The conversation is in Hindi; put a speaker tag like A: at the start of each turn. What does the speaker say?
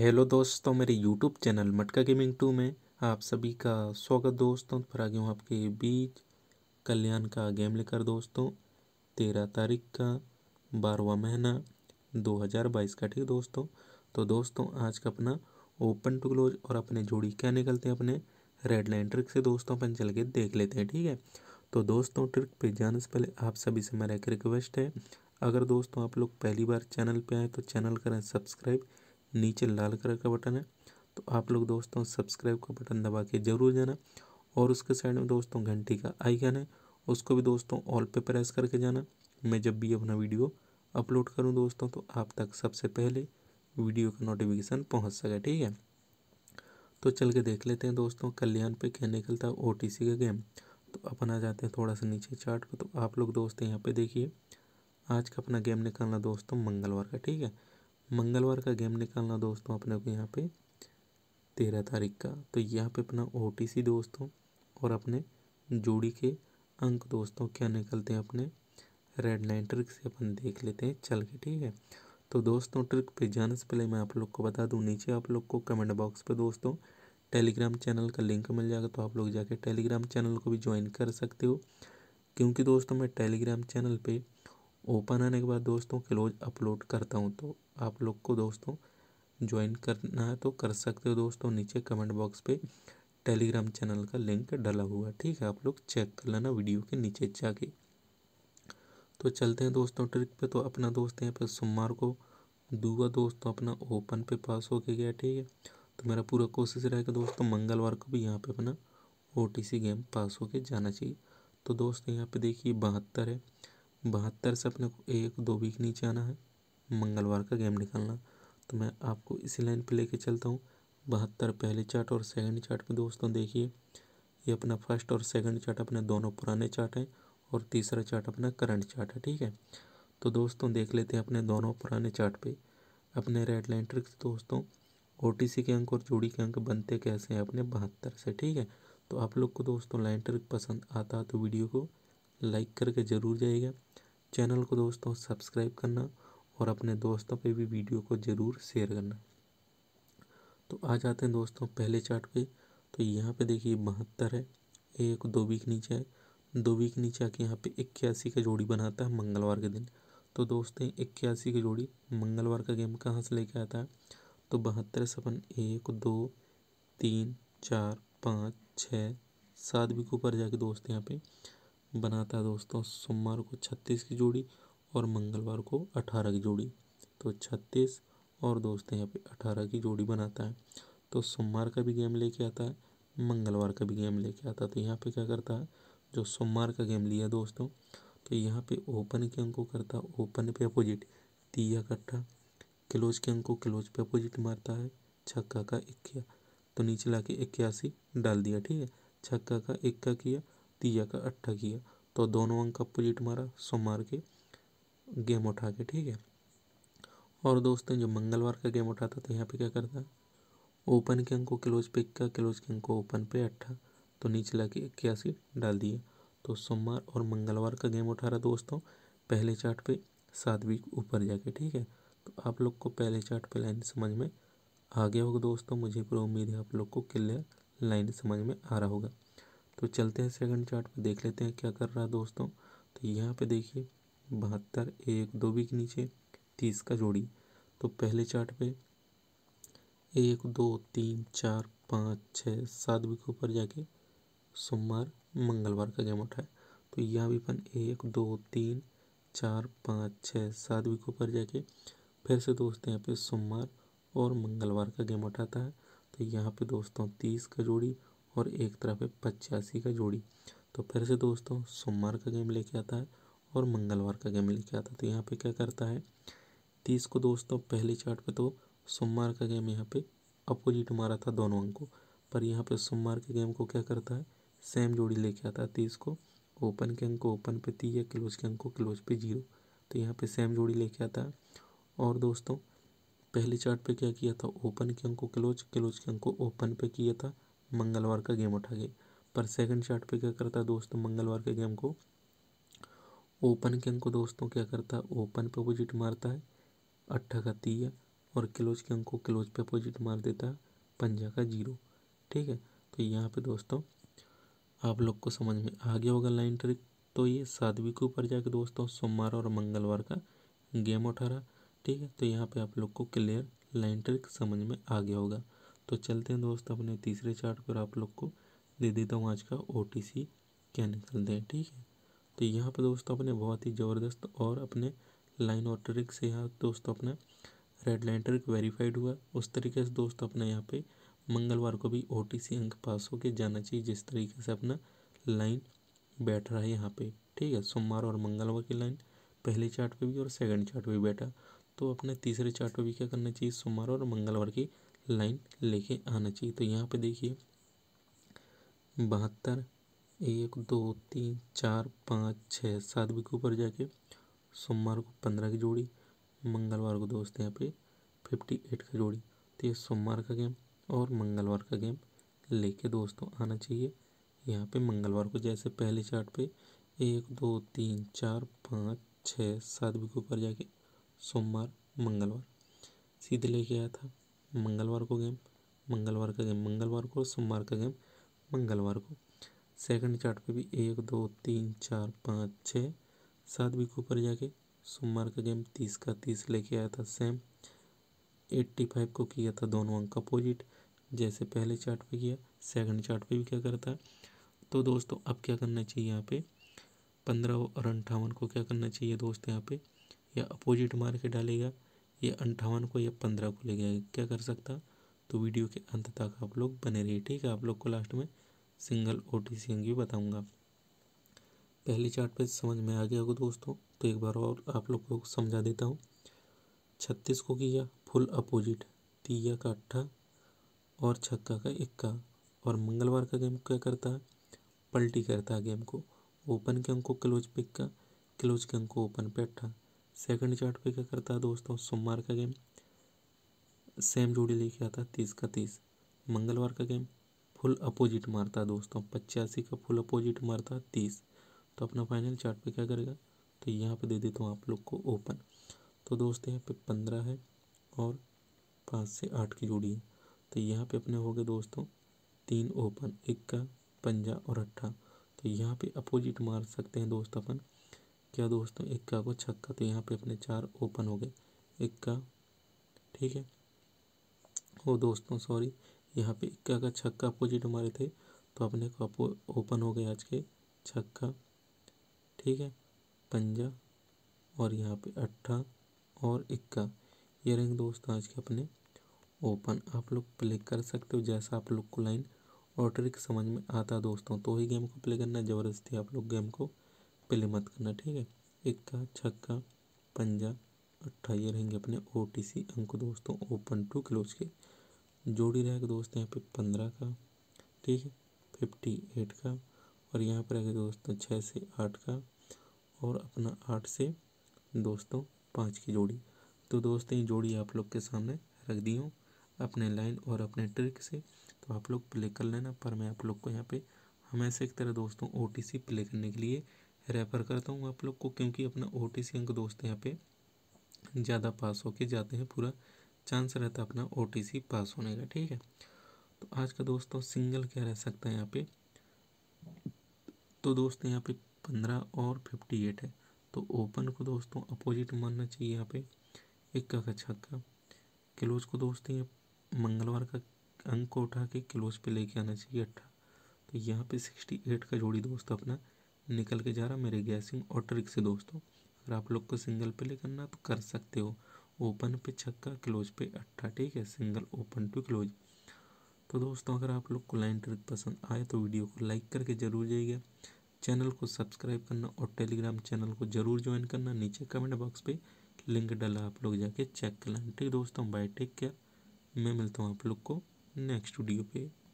A: हेलो दोस्तों मेरे YouTube channel Matka gaming two में आप सभी का स्वागत दोस्तों फिर आ गया हूँ आपके बीच कल्याण का गेम लेकर दोस्तों तेरह तारीख का बारहवा महीना दो हज़ार बाईस का ठीक दोस्तों तो दोस्तों आज का अपना ओपन टू क्लोज और अपने जोड़ी क्या निकलते हैं अपने रेड लाइन ट्रिक से दोस्तों अपन चल के देख लेते हैं ठीक है तो दोस्तों ट्रिक पर जाने से पहले आप सभी से मेरा एक रिक्वेस्ट है अगर दोस्तों आप लोग पहली बार चैनल पर आए तो चैनल करें सब्सक्राइब नीचे लाल कलर का बटन है तो आप लोग दोस्तों सब्सक्राइब का बटन दबा के जरूर जाना और उसके साइड में दोस्तों घंटी का आइकन है उसको भी दोस्तों ऑल पे प्रेस करके जाना मैं जब भी अपना वीडियो अपलोड करूं दोस्तों तो आप तक सबसे पहले वीडियो का नोटिफिकेशन पहुंच सके ठीक है तो चल के देख लेते हैं दोस्तों कल्याण पे क्या निकलता है ओ का गेम तो अपन आ जाते हैं थोड़ा सा नीचे चार्ट को तो आप लोग दोस्त यहाँ पे देखिए आज का अपना गेम निकलना दोस्तों मंगलवार का ठीक है मंगलवार का गेम निकालना दोस्तों अपने को यहाँ पे तेरह तारीख का तो यहाँ पे अपना ओ दोस्तों और अपने जोड़ी के अंक दोस्तों क्या निकलते हैं अपने रेड लाइन ट्रिक से अपन देख लेते हैं चल के ठीक है तो दोस्तों ट्रिक पे जाने से पहले मैं आप लोग को बता दूँ नीचे आप लोग को कमेंट बॉक्स पे दोस्तों टेलीग्राम चैनल का लिंक मिल जाएगा तो आप लोग जाके टेलीग्राम चैनल को भी ज्वाइन कर सकते हो क्योंकि दोस्तों मैं टेलीग्राम चैनल पर ओपन आने के बाद दोस्तों क्लोज अपलोड करता हूँ तो आप लोग को दोस्तों ज्वाइन करना है तो कर सकते हो दोस्तों नीचे कमेंट बॉक्स पे टेलीग्राम चैनल का लिंक डला हुआ ठीक है आप लोग चेक कर लेना वीडियो के नीचे जाके तो चलते हैं दोस्तों ट्रिक पे तो अपना दोस्त यहाँ पे सोमवार को दूगा दोस्तों तो अपना ओपन पे पास होके गया ठीक है तो मेरा पूरा कोशिश रहेगा दोस्तों मंगलवार को भी यहाँ पे अपना ओ गेम पास होके जाना चाहिए तो दोस्तों यहाँ पे देखिए बहत्तर है बहत्तर से अपने को एक दो वीक नीचे आना है मंगलवार का गेम निकालना तो मैं आपको इसी लाइन पे लेके चलता हूँ बहत्तर पहले चार्ट और सेकंड चार्ट में दोस्तों देखिए ये अपना फर्स्ट और सेकंड चार्ट अपने दोनों पुराने चार्ट हैं और तीसरा चार्ट अपना करंट चार्ट है ठीक है तो दोस्तों देख लेते हैं अपने दोनों पुराने चार्ट पे अपने रेड लाइन ट्रिक्स दोस्तों ओ के अंक और जोड़ी के अंक बनते कैसे हैं अपने बहत्तर से ठीक है तो आप लोग को दोस्तों लाइन ट्रिक पसंद आता तो वीडियो को लाइक करके ज़रूर जाएगा चैनल को दोस्तों सब्सक्राइब करना और अपने दोस्तों पे भी वीडियो को ज़रूर शेयर करना तो आ जाते हैं दोस्तों पहले चार्ट पे तो यहाँ पे देखिए बहत्तर है एक दो वीक नीचे है दो वीक नीचे आके यहाँ पे इक्यासी का जोड़ी बनाता है मंगलवार के दिन तो दोस्तों इक्यासी की जोड़ी मंगलवार का गेम कहाँ से लेके आता है तो बहत्तर सपन एक दो तीन चार पाँच छः सात वीक ऊपर जाके दोस्त यहाँ पे बनाता है दोस्तों सोमवार को छत्तीस की जोड़ी और मंगलवार को अठारह की जोड़ी तो छत्तीस और दोस्तों यहाँ पे अठारह की जोड़ी बनाता है तो सोमवार का भी गेम लेके आता है मंगलवार का भी गेम लेके आता है तो यहाँ पे क्या करता है जो सोमवार का गेम लिया दोस्तों तो यहाँ पे ओपन के अंकों करता है ओपन पे अपोजिट तिया कट्ठा क्लोज के अंकों क्लोज पे अपोजिट मारता है छक्का का इक्या तो नीचे ला के इक्यासी डाल दिया ठीक है छक्का का इक्का किया तीजा का अट्ठा किया तो दोनों अंक का मारा सो मार के गेम उठा के ठीक है और दोस्तों जो मंगलवार का गेम उठाता था तो यहाँ पे क्या करता ओपन के अंक को क्लोज पे इक्का क्लोज के अंक को ओपन पे अट्ठा तो नीचे ला के इक्यासी डाल दिया तो सोमवार और मंगलवार का गेम उठा रहा दोस्तों पहले चार्ट पे सात वीक ऊपर जाके ठीक है तो आप लोग को पहले चार्ट पे लाइन समझ में आ गया होगा दोस्तों मुझे पूरा उम्मीद है आप लोग को क्लियर लाइन समझ में आ रहा होगा तो चलते हैं सेकंड चार्ट पे देख लेते हैं क्या कर रहा है दोस्तों तो यहाँ पे देखिए बहत्तर एक दो भी के नीचे तीस का जोड़ी तो पहले चार्ट पे एक दो तीन चार पाँच छः सात भी के ऊपर जाके सोमवार मंगलवार का गेम उठाए तो यहाँ भी अपन एक दो तीन चार पाँच छः सात भी के ऊपर जाके फिर से दोस्त यहाँ पे सोमवार और मंगलवार का गेम उठाता है तो यहाँ पे दोस्तों तीस का जोड़ी और एक तरफ है पचासी का जोड़ी तो फिर से दोस्तों सोमवार का गेम लेके आता है और मंगलवार का गेम लेके आता है तो यहाँ पे क्या करता है तीस को दोस्तों पहले चार्ट पे तो सोमवार का गेम यहाँ पे अपोजिट मारा था दोनों अंकों पर यहाँ पे सोमवार के गेम को क्या करता है सेम जोड़ी लेके आता है तीस को ओपन के अंक ओपन पे तीस या क्लोज के अंक क्लोज पे जीरो तो यहाँ पे सेम जोड़ी लेके आता है और दोस्तों पहले चार्ट पे क्या किया था ओपन के अंक को क्लोज क्लोज के अंक को ओपन पे किया था मंगलवार का गेम उठा के पर सेकंड शार्ट पे क्या करता दोस्तों मंगलवार के गेम को ओपन के अंक को दोस्तों क्या करता है ओपन पे अपोजिट मारता है अट्ठा का तीया और क्लोज के अंक को क्लोज पे अपोजिट मार देता है पंजा का जीरो ठीक है तो यहाँ पे दोस्तों आप लोग को समझ में आ गया होगा लाइन ट्रिक तो ये साधवी के ऊपर जाके दोस्तों सोमवार और मंगलवार का गेम उठा रहा ठीक है तो यहाँ पे आप लोग को क्लियर लाइन ट्रिक समझ में आ गया होगा तो चलते हैं दोस्त अपने तीसरे चार्ट पर आप लोग को दे देता हूँ आज का ओ टी सी क्या निकलते हैं ठीक है तो यहाँ पर दोस्तों अपने बहुत ही ज़बरदस्त और अपने लाइन और ट्रिक से यहाँ दोस्तों अपना रेड लाइन ट्रिक वेरीफाइड हुआ उस तरीके से दोस्तों अपने यहाँ पे मंगलवार को भी ओ अंक पास के जाना चाहिए जिस तरीके से अपना लाइन बैठ रहा है यहाँ पे ठीक है सोमवार और मंगलवार की लाइन पहले चार्ट पे भी और सेकंड चार्ट पे भी बैठा तो अपने तीसरे चार्ट पे भी क्या करना चाहिए सोमवार और मंगलवार की लाइन लेके आना चाहिए तो यहाँ पे देखिए बहत्तर एक दो तीन चार पाँच छः सात वीक ऊपर जाके सोमवार को पंद्रह की जोड़ी मंगलवार को दोस्त यहाँ पे फिफ्टी एट का जोड़ी तो ये सोमवार का गेम और मंगलवार का गेम लेके दोस्तों आना चाहिए यहाँ पे मंगलवार को जैसे पहले चार्ट पे एक दो तीन चार पाँच छः सात वीक ऊपर जाके सोमवार मंगलवार सीधे लेके आया था मंगलवार को गेम मंगलवार का गेम मंगलवार को सोमवार का गेम मंगलवार को सेकंड चार्ट पे भी एक दो तीन चार पाँच छः सात वीक ऊपर जाके सोमवार का गेम तीस का तीस लेके आया था सेम एट्टी फाइव को किया था दोनों अंक अपोजिट जैसे पहले चार्ट पे किया सेकंड चार्ट पे भी क्या करता है तो दोस्तों अब क्या करना चाहिए यहाँ पे पंद्रह और अंठावन को क्या करना चाहिए दोस्त यहाँ पे या अपोजिट मार के डालेगा ये अंठावन को या पंद्रह को ले गया क्या कर सकता तो वीडियो के अंत तक आप लोग बने रहिए ठीक है आप लोग को लास्ट में सिंगल ओ टी सी भी बताऊँगा पहले चार्ट पे समझ में आ गया होगा दोस्तों तो एक बार और आप लोग को समझा देता हूँ छत्तीस को किया फुल अपोजिट तिया का अट्ठा और छक्का का इक्का और मंगलवार का गेम क्या करता है पलटी करता है गेम को ओपन के अंक को क्लोज पे इक्का क्लोज के अंक को ओपन पे अट्ठा सेकंड चार्ट पे क्या करता है दोस्तों सोमवार का गेम सेम जोड़ी लेके आता है तीस का तीस मंगलवार का गेम फुल अपोजिट मारता है दोस्तों पचासी का फुल अपोजिट मारता है तीस तो अपना फाइनल चार्ट पे क्या करेगा तो यहाँ पे दे देता हूँ आप लोग को ओपन तो दोस्त यहाँ पे पंद्रह है और पाँच से आठ की जोड़ी है तो यहाँ पे अपने हो गए दोस्तों तीन ओपन इक्का पंजा और अट्ठा तो यहाँ पे अपोजिट मार सकते हैं दोस्त अपन क्या दोस्तों इक्का को छक्का तो यहाँ पे अपने चार ओपन हो गए इक्का ठीक है ओ दोस्तों सॉरी यहाँ पे इक्का का छक्का अपोजिट हमारे थे तो अपने को ओपन हो गए आज के छक्का ठीक है पंजा और यहाँ पे अट्ठा और इक्का ये रहेंगे दोस्तों आज के अपने ओपन आप लोग प्ले कर सकते हो जैसा आप लोग को लाइन और ट्रिक समझ में आता दोस्तों तो ही गेम को प्ले करना ज़बरदस्ती आप लोग गेम को पहले मत करना ठीक है इक्का छक्का पंजा अट्ठा ये रहेंगे अपने ओ टी सी अंक दोस्तों ओपन टू क्लोज के जोड़ी रहेगा दोस्त यहाँ पे पंद्रह का ठीक है फिफ्टी एट का और यहाँ पर रहेगा दोस्तों छः से आठ का और अपना आठ से दोस्तों पाँच की जोड़ी तो दोस्तों ये जोड़ी आप लोग के सामने रख दी हूँ अपने लाइन और अपने ट्रिक से तो आप लोग प्ले कर लेना पर मैं आप लोग को यहाँ पे हमेशा एक तरह दोस्तों ओ प्ले करने के लिए रेफ़र करता हूँ आप लोग को क्योंकि अपना ओ अंक दोस्त यहाँ पे ज़्यादा पास होके जाते हैं पूरा चांस रहता है अपना ओ पास होने का ठीक है तो आज का दोस्तों तो सिंगल क्या रह सकता है यहाँ पे तो दोस्त यहाँ पे पंद्रह और फिफ्टी एट है तो ओपन को दोस्तों अपोजिट मानना चाहिए यहाँ पे इक्का का छक्का क्लोज को दोस्तों ये मंगलवार का अंक को उठा के क्लोज पे लेके आना चाहिए अट्ठा तो यहाँ पे सिक्सटी एट का जोड़ी दोस्त अपना निकल के जा रहा मेरे गैसिंग ऑटो रिक्शे दोस्तों अगर आप लोग को सिंगल प्ले करना तो कर सकते हो ओपन पे छक्का क्लोज पे अट्ठा ठीक है सिंगल ओपन टू क्लोज तो दोस्तों अगर आप लोग को लाइन ट्रिक पसंद आए तो वीडियो को लाइक करके जरूर जाइएगा चैनल को सब्सक्राइब करना और टेलीग्राम चैनल को जरूर ज्वाइन करना नीचे कमेंट बॉक्स पे लिंक डाला आप लोग जाके चेक कर लें ठीक दोस्तों बाय टेक केयर मैं मिलता हूँ आप लोग को नेक्स्ट वीडियो पे